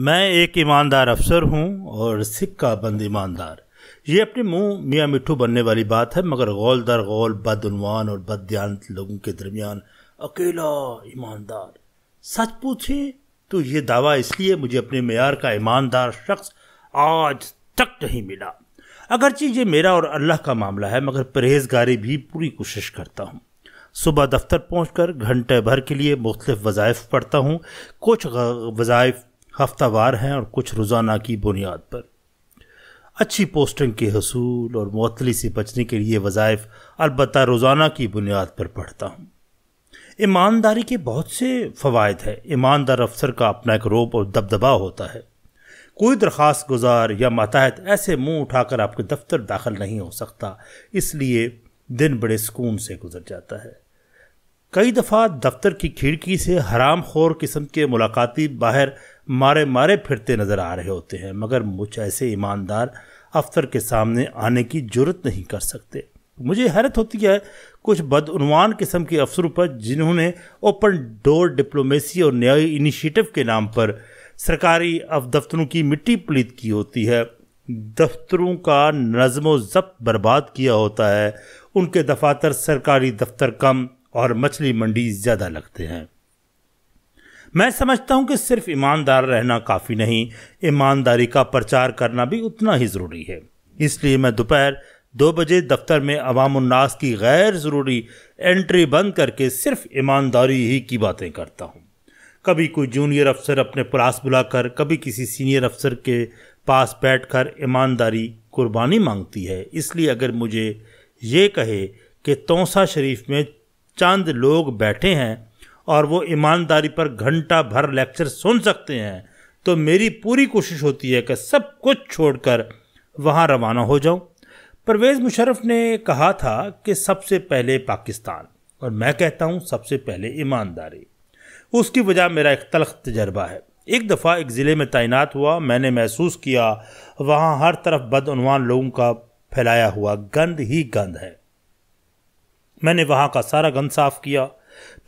मैं एक ईमानदार अफसर हूँ और सिक्का बंद ईमानदार ये अपने मुंह मियाँ मिठू बनने वाली बात है मगर गौल दर गौल बदनवान और बदयान लोगों के दरमियान अकेला ईमानदार सच पूछे तो ये दावा इसलिए मुझे अपने मैार का ईमानदार शख्स आज तक नहीं मिला अगरचि ये मेरा और अल्लाह का मामला है मगर परहेजगारी भी पूरी कोशिश करता हूँ सुबह दफ्तर पहुँच कर घंटे भर के लिए मुख्तफ वज़ाइफ पढ़ता हूँ कुछ वजायफ़ हफ्तावार हैं और कुछ रोज़ाना की बुनियाद पर अच्छी पोस्टिंग के हसूल और मअतली से बचने के लिए वज़ाइफ अलबत् रोज़ाना की बुनियाद पर पढ़ता हूँ ईमानदारी के बहुत से फ़वाद हैं ईमानदार अफसर का अपना एक रोप और दबदबा होता है कोई दरख्वास्त गुजार या माताहत ऐसे मुंह उठाकर आपके दफ्तर दाखिल नहीं हो सकता इसलिए दिन बड़े सुकून से गुजर जाता है कई दफ़ा दफ्तर की खिड़की से हराम खोर किस्म के मुलाकाती बाहर मारे मारे फिरते नज़र आ रहे होते हैं मगर मुझ ऐसे ईमानदार अफसर के सामने आने की जरूरत नहीं कर सकते मुझे हैरत होती है कुछ बदनवान किस्म के अफसरों पर जिन्होंने ओपन डोर डिप्लोमेसी और न्यायी इनिशिएटिव के नाम पर सरकारी दफ्तरों की मिट्टी पुलित की होती है दफ्तरों का नज़म व ज़ब्त बर्बाद किया होता है उनके दफातर सरकारी दफ्तर कम और मछली मंडी ज़्यादा लगते हैं मैं समझता हूं कि सिर्फ ईमानदार रहना काफ़ी नहीं ईमानदारी का प्रचार करना भी उतना ही ज़रूरी है इसलिए मैं दोपहर दो बजे दफ्तर में उन्नास की गैर ज़रूरी एंट्री बंद करके सिर्फ ईमानदारी ही की बातें करता हूँ कभी कोई जूनियर अफसर अपने पास बुलाकर कभी किसी सीनियर अफसर के पास बैठकर ईमानदारी कुर्बानी मांगती है इसलिए अगर मुझे ये कहे कि तोसा शरीफ में चंद लोग बैठे हैं और वो ईमानदारी पर घंटा भर लेक्चर सुन सकते हैं तो मेरी पूरी कोशिश होती है कि सब कुछ छोड़कर वहाँ रवाना हो जाऊँ परवेज़ मुशरफ ने कहा था कि सबसे पहले पाकिस्तान और मैं कहता हूँ सबसे पहले ईमानदारी उसकी वजह मेरा एक तलख तजर्बा है एक दफ़ा एक ज़िले में तैनात हुआ मैंने महसूस किया वहाँ हर तरफ बदनवान लोगों का फैलाया हुआ गंद ही गंद है मैंने वहाँ का सारा गंद साफ़ किया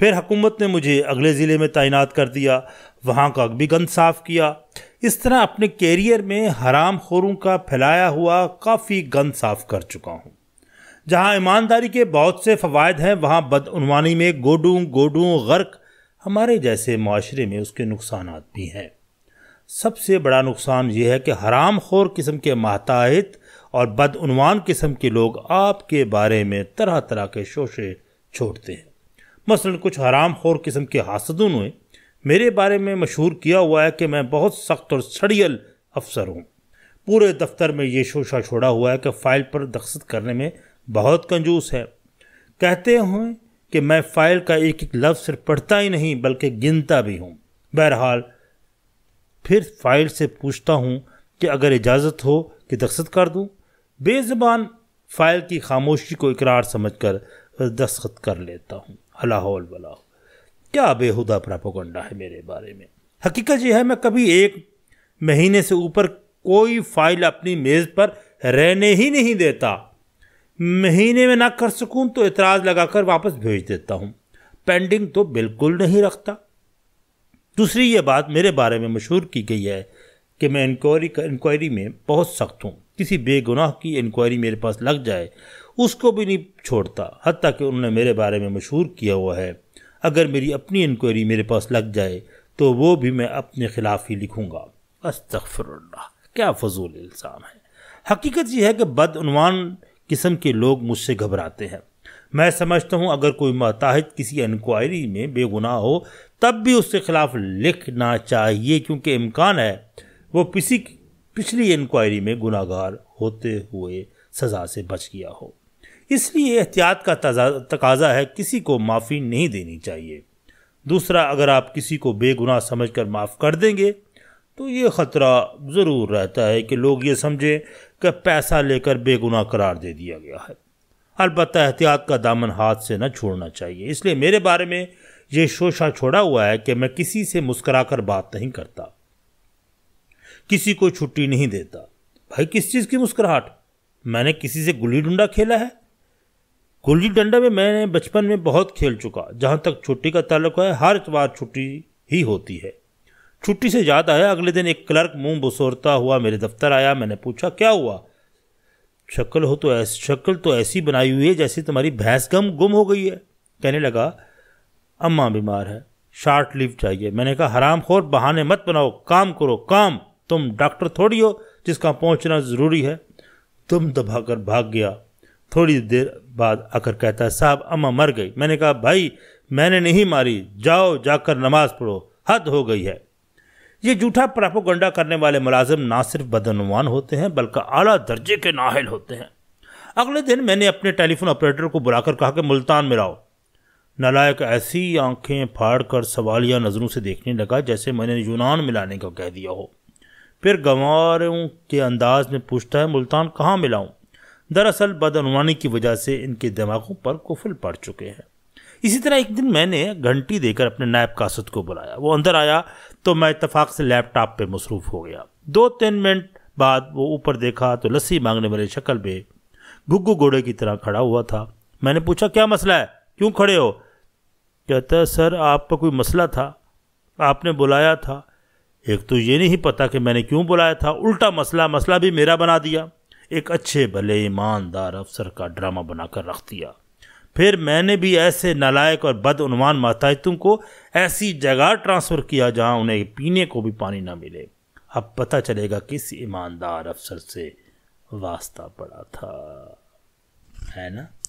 फिर हुकूमत ने मुझे अगले ज़िले में तैनात कर दिया वहाँ का भी गंद साफ़ किया इस तरह अपने कैरियर में हराम खोरों का फैलाया हुआ काफ़ी गंद साफ़ कर चुका हूँ जहाँ ईमानदारी के बहुत से फ़वाद हैं वहाँ बदनवानी में गोडूँ गोडूँ गर्क हमारे जैसे माशरे में उसके नुकसान भी हैं सबसे बड़ा नुकसान यह है कि हराम खोर किस्म के माहताहत और बदउनवान किस्म के लोग आपके बारे में तरह तरह के शोशे छोड़ते हैं मसलन कुछ हराम खोर किस्म के हासदों ने मेरे बारे में मशहूर किया हुआ है कि मैं बहुत सख्त और सड़ियल अफसर हूँ पूरे दफ्तर में ये शोशा छोड़ा हुआ है कि फ़ाइल पर दखसत करने में बहुत कंजूस है कहते हैं कि मैं फ़ाइल का एक एक लफ्ज़ सिर्फ पढ़ता ही नहीं बल्कि गिनता भी हूँ बहरहाल फिर फ़ाइल से पूछता हूँ कि अगर इजाज़त हो कि दखसत कर दूँ बेज़बान फ़ाइल की खामोशी को इकरार समझ कर दस्खत कर लेता हूँ हलाहौल वलाह क्या बेहुदा प्रापोगंडा है मेरे बारे में हकीकत यह है मैं कभी एक महीने से ऊपर कोई फाइल अपनी मेज़ पर रहने ही नहीं देता महीने में ना कर सकूँ तो इतराज़ लगाकर वापस भेज देता हूँ पेंडिंग तो बिल्कुल नहीं रखता दूसरी ये बात मेरे बारे में मशहूर की गई है कि मैं इंक्वायरी इंक्वायरी में बहुत सख्त हूँ किसी बेगुनाह की इंक्वायरी मेरे पास लग जाए उसको भी नहीं छोड़ता हती कि उन्होंने मेरे बारे में मशहूर किया हुआ है अगर मेरी अपनी इंक्वायरी मेरे पास लग जाए तो वो भी मैं अपने ख़िलाफ़ ही लिखूँगा अस्तफ़रल्ला क्या फजूल इल्ज़ाम है हकीकत यह है कि बदनवान किस्म के लोग मुझसे घबराते हैं मैं समझता हूँ अगर कोई माताहत किसी इंक्वायरी में बेगुनाह हो तब भी उसके ख़िलाफ़ लिखना चाहिए क्योंकि इम्कान है वो किसी पिछली इंक्वायरी में गुनागार होते हुए सज़ा से बच गया हो इसलिए एहतियात का तकाजा है किसी को माफ़ी नहीं देनी चाहिए दूसरा अगर आप किसी को बेगुनाह समझकर माफ़ कर देंगे तो ये ख़तरा ज़रूर रहता है कि लोग ये समझें कि पैसा लेकर बेगुनाह करार दे दिया गया है अलबत् एहतियात का दामन हाथ से न छोड़ना चाहिए इसलिए मेरे बारे में ये शोशा छोड़ा हुआ है कि मैं किसी से मुस्करा कर बात नहीं करता किसी को छुट्टी नहीं देता भाई किस चीज़ की मुस्कुराहट मैंने किसी से गुल्ली डंडा खेला है गुल्ली डंडा में मैंने बचपन में बहुत खेल चुका जहाँ तक छुट्टी का ताल्लुक है हर बार छुट्टी ही होती है छुट्टी से याद आया अगले दिन एक क्लर्क मुंह बसोरता हुआ मेरे दफ्तर आया मैंने पूछा क्या हुआ शक्ल हो तो ऐसी शक्ल तो ऐसी बनाई हुई है जैसे तुम्हारी भैंस गम गुम हो गई है कहने लगा अम्मा बीमार है शार्ट लीव चाहिए मैंने कहा हराम खोर बहाने मत बनाओ काम करो काम तुम डॉक्टर थोड़ी हो जिसका पहुंचना ज़रूरी है तुम दबाकर तो भाग गया थोड़ी देर बाद आकर कहता है साहब अम्मा मर गई मैंने कहा भाई मैंने नहीं मारी जाओ जाकर नमाज पढ़ो हद हो गई है ये जूठा प्रापोगंडा करने वाले मुलाजिम ना सिर्फ बदनवान होते हैं बल्कि आला दर्जे के नाहल होते हैं अगले दिन मैंने अपने टेलीफोन ऑपरेटर को बुलाकर कहा कि मुल्तान में लाओ नलायक ऐसी आंखें फाड़ कर सवालिया नज़रों से देखने लगा जैसे मैंने यूनान मिलाने का कह दिया हो फिर गंवारों के अंदाज में पूछता है मुल्तान कहाँ मिलाऊँ दरअसल बदनवानी की वजह से इनके दिमागों पर कुफल पड़ चुके हैं इसी तरह एक दिन मैंने घंटी देकर अपने नायब कासद को बुलाया वो अंदर आया तो मैं इतफाक से लैपटॉप पे मसरूफ़ हो गया दो तीन मिनट बाद वो ऊपर देखा तो लस्सी मांगने वाली शक्ल में घुग्गू घोड़े की तरह खड़ा हुआ था मैंने पूछा क्या मसला है क्यों खड़े हो कहता सर आपका कोई मसला था आपने बुलाया था एक तो ये नहीं पता कि मैंने क्यों बुलाया था उल्टा मसला मसला भी मेरा बना दिया एक अच्छे भले ईमानदार अफसर का ड्रामा बनाकर रख दिया फिर मैंने भी ऐसे नलायक और बदउनवान माताहतों को ऐसी जगह ट्रांसफ़र किया जहां उन्हें पीने को भी पानी ना मिले अब पता चलेगा किस ईमानदार अफसर से वास्ता पड़ा था है ना